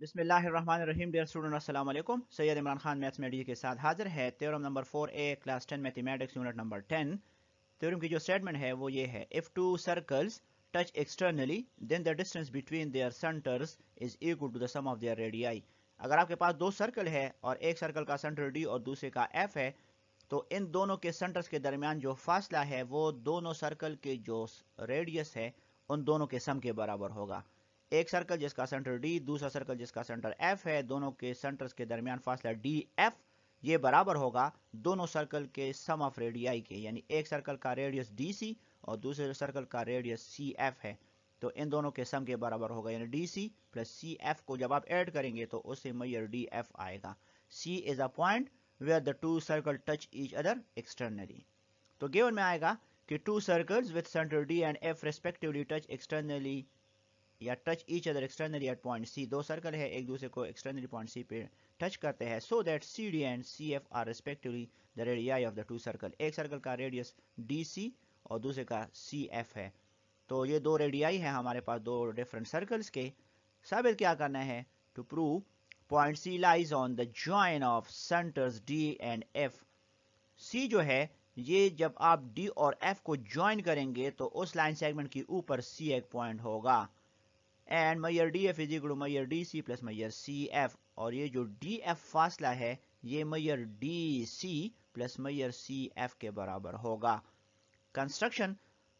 बिसमीम dear student Aslam Syed Imran Khan maths में D के साथ हाजिर है theorem number four a class ten mathematics unit number ten theorem की जो स्टेटमेंट है वो ये है if two circles touch externally then the distance between their centres is equal to the sum of their radii अगर आपके पास दो circle है और एक सर्कल का सेंटर डी और दूसरे का एफ है तो इन दोनों के सेंटर्स के दरमियान जो फासला है वो दोनों सर्कल के जो रेडियस है उन दोनों के सम के बराबर होगा एक सर्कल जिसका सेंटर डी दूसरा सर्कल जिसका सेंटर एफ है दोनों के सेंटर्स के दरमियान फासला डी एफ ये बराबर होगा दोनों सर्कल के सम ऑफ रेडियाई के यानी एक सर्कल का रेडियस डी सी और दूसरे सर्कल का रेडियस सी एफ है तो इन दोनों के सम के बराबर होगा यानी D C plus C F को जब आप ऐड करेंगे तो उससे मैयर डी एफ आएगा C is a point where the two circle touch each other externally तो गेवन में आएगा कि two circles with centre D and F respectively touch externally या touch each other externally at point C दो circle है एक दूसरे को एक्सटर्नली पॉइंट सी पे टच करते हैं so that C D and C F are respectively the radii of the two circle एक सर्कल का रेडियस डी सी और दूसरे का सी एफ है तो ये दो रेडियाई है हमारे पास दो डिफरेंट सर्कल्स के साबित क्या करना है to prove point C lies on the join of centres D and F C जो है ये जब आप डी और एफ को ज्वाइन करेंगे तो उस लाइन सेगमेंट के ऊपर सी एक पॉइंट होगा and measure D F is equal to measure D C plus measure C F और ये जो डी एफ फासला है ये measure D C plus measure C F के बराबर होगा कंस्ट्रक्शन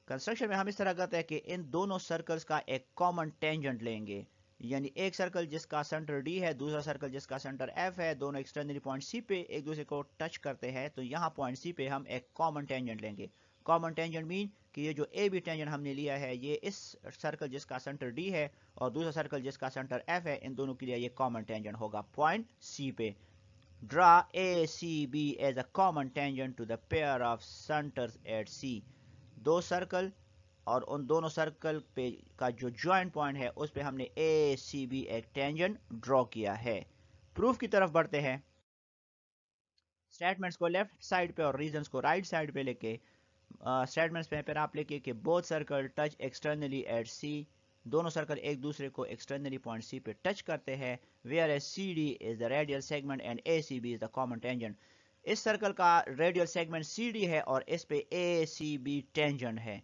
कंस्ट्रक्शन में हम इस तरह करते हैं कि इन दोनों सर्कल्स का एक कॉमन टेंजेंट लेंगे यानी एक सर्कल जिसका सेंटर डी है दूसरा सर्कल जिसका सेंटर एफ है दोनों एक्सटर्नरी पॉइंट सी पे एक दूसरे को टच करते हैं तो यहाँ पॉइंट सी पे हम एक कॉमन टेंजेंट लेंगे कॉमन टेंजेंट मीन कि ये जो ए बी टेंजेंट हमने लिया है ये इस सर्कल जिसका सेंटर डी है और दूसरा सर्कल जिसका सेंटर एफ है इन दोनों के लिए ये कॉमन टेंजेंट होगा पॉइंट सी पे draw a C B as a common tangent to the pair of centres at C दो सर्कल और उन दोनों सर्कल पे का जो ज्वाइंट पॉइंट है उस पर हमने ए सी बी एक टेंजेंट ड्रॉ किया है प्रूफ की तरफ बढ़ते हैं स्टेटमेंट्स को लेफ्ट साइड पे और रीजंस को राइट right साइड पे लेके स्टेटमेंट्स में फिर आप लिखिए कि both circle touch externally at C दोनों सर्कल एक दूसरे को एक्सटर्नली पॉइंट सी पे टच करते हैं whereas C D is the radial segment and A C B is the common tangent इस सर्कल का रेडियल सेगमेंट सी डी है और इस पे ए सी बी टेंजेंट है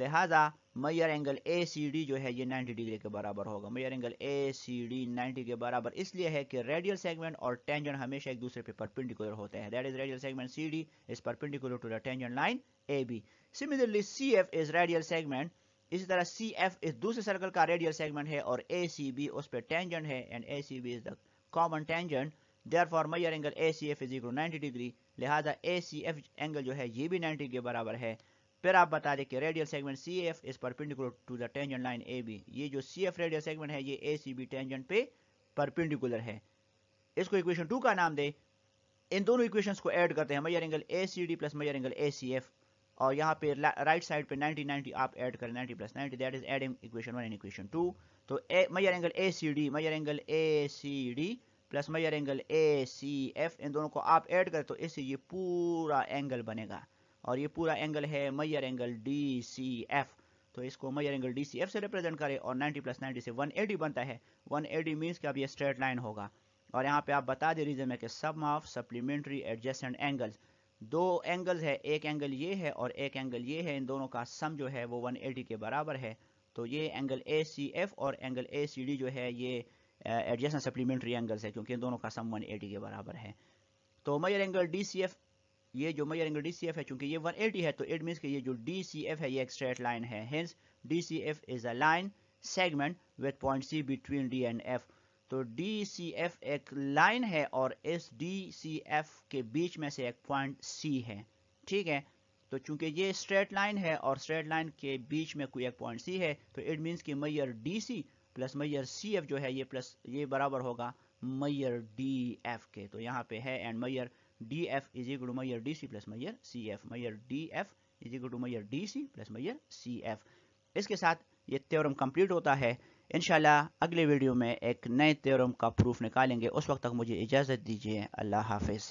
लिहाजा मैयर एंगल ए सी डी जो है ये 90 डिग्री के बराबर होगा measure angle A C D ninety के बराबर इसलिए है कि रेडियल सेगमेंट और टेंजन हमेशा एक दूसरे पे परपेंडिकुलर होते हैं that is radial segment C D is perpendicular to the tangent line A B similarly C F is radial segment इसी तरह सी एफ इस दूसरे सर्कल का रेडियल सेगमेंट है और ए सी बी उस पर टेंजेंट है and A C B is the common tangent therefore मैयर angle A C F is equal ninety degree लिहाजा ए सी एफ एंगल जो है ये भी नाइन्टी के बराबर है फिर आप बता दें कि radial segment C F is perpendicular to the tangent line A B ये जो सी एफ रेडियल सेगमेंट है ये ए सी बी टेंजेंट पे परपेंडिकुलर है इसको इक्वेशन टू का नाम दे इन दोनों इक्वेशंस को ऐड करते हैं measure angle A C D plus measure angle A C F और यहाँ पे राइट साइड पे 90 90 आप ऐड करें 90 plus 90 that is adding equation one and equation two तो measure angle A C D measure angle A C D plus measure angle A C F इन दोनों को आप ऐड करें तो इससे ये पूरा एंगल बनेगा और ये पूरा एंगल है measure angle D C F तो इसको measure angle D C F से रिप्रेजेंट करें और 90 प्लस नाइन्टी से 180 बनता है 180 एटी मीन्स कि अब ये स्ट्रेट लाइन होगा और यहाँ पे आप बता दें रीजन में कि sum of supplementary adjacent angles दो एंगल्स है एक एंगल ये है और एक एंगल ये है इन दोनों का सम जो है वो 180 के बराबर है तो ये एंगल ए सी एफ और एंगल ए सी डी जो है ये एडजस्टेंट सप्लीमेंट्री एंगल्स है क्योंकि इन दोनों का सम 180 के बराबर है तो measure angle D C F ये जो measure angle D C F है चूंकि ये 180 है तो इट मीन कि ये जो डी है ये एक स्ट्रेट लाइन है hence D C F is a line segment with point C between D and F तो डी सी एफ एक लाइन है और इस डी सी एफ के बीच में से एक पॉइंट सी है ठीक है तो चूंकि ये स्ट्रेट लाइन है और स्ट्रेट लाइन के बीच में कोई एक पॉइंट सी है तो इट मीन्स कि measure D C plus measure C F जो है ये प्लस ये बराबर होगा मैयर डी एफ के तो यहाँ पे है and measure D F is equal to measure D C plus measure C F measure D F is equal to measure D C plus measure C F इसके साथ ये त्योरम कंप्लीट होता है इनशाला अगले वीडियो में एक नए त्योरम का प्रूफ निकालेंगे उस वक्त तक मुझे इजाजत दीजिए अल्लाह हाफिज़